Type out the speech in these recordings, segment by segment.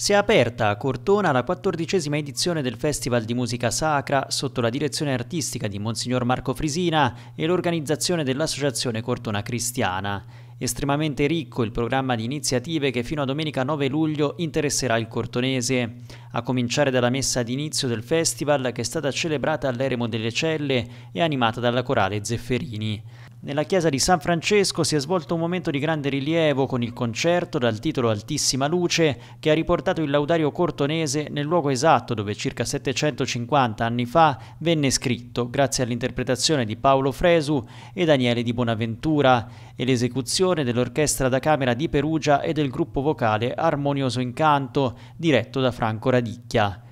Si è aperta a Cortona la quattordicesima edizione del Festival di Musica Sacra sotto la direzione artistica di Monsignor Marco Frisina e l'organizzazione dell'Associazione Cortona Cristiana. Estremamente ricco il programma di iniziative che fino a domenica 9 luglio interesserà il cortonese a cominciare dalla messa d'inizio del festival che è stata celebrata all'Eremo delle Celle e animata dalla corale Zefferini. Nella chiesa di San Francesco si è svolto un momento di grande rilievo con il concerto dal titolo Altissima Luce che ha riportato il laudario cortonese nel luogo esatto dove circa 750 anni fa venne scritto grazie all'interpretazione di Paolo Fresu e Daniele di Bonaventura e l'esecuzione dell'orchestra da camera di Perugia e del gruppo vocale Armonioso Incanto diretto da Franco Radini. Cavicchia.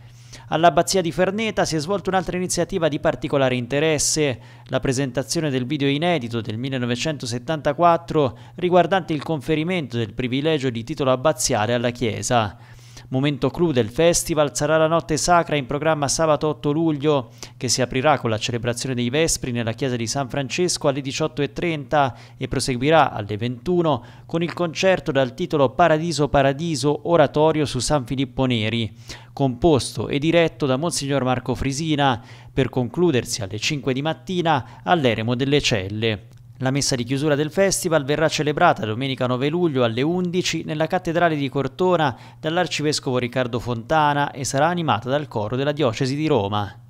All'abbazia di Ferneta si è svolta un'altra iniziativa di particolare interesse, la presentazione del video inedito del 1974 riguardante il conferimento del privilegio di titolo abbaziale alla Chiesa. Momento clou del festival sarà la notte sacra in programma sabato 8 luglio che si aprirà con la celebrazione dei Vespri nella chiesa di San Francesco alle 18.30 e proseguirà alle 21 con il concerto dal titolo Paradiso Paradiso oratorio su San Filippo Neri, composto e diretto da Monsignor Marco Frisina per concludersi alle 5 di mattina all'Eremo delle Celle. La messa di chiusura del festival verrà celebrata domenica 9 luglio alle 11 nella cattedrale di Cortona dall'arcivescovo Riccardo Fontana e sarà animata dal coro della diocesi di Roma.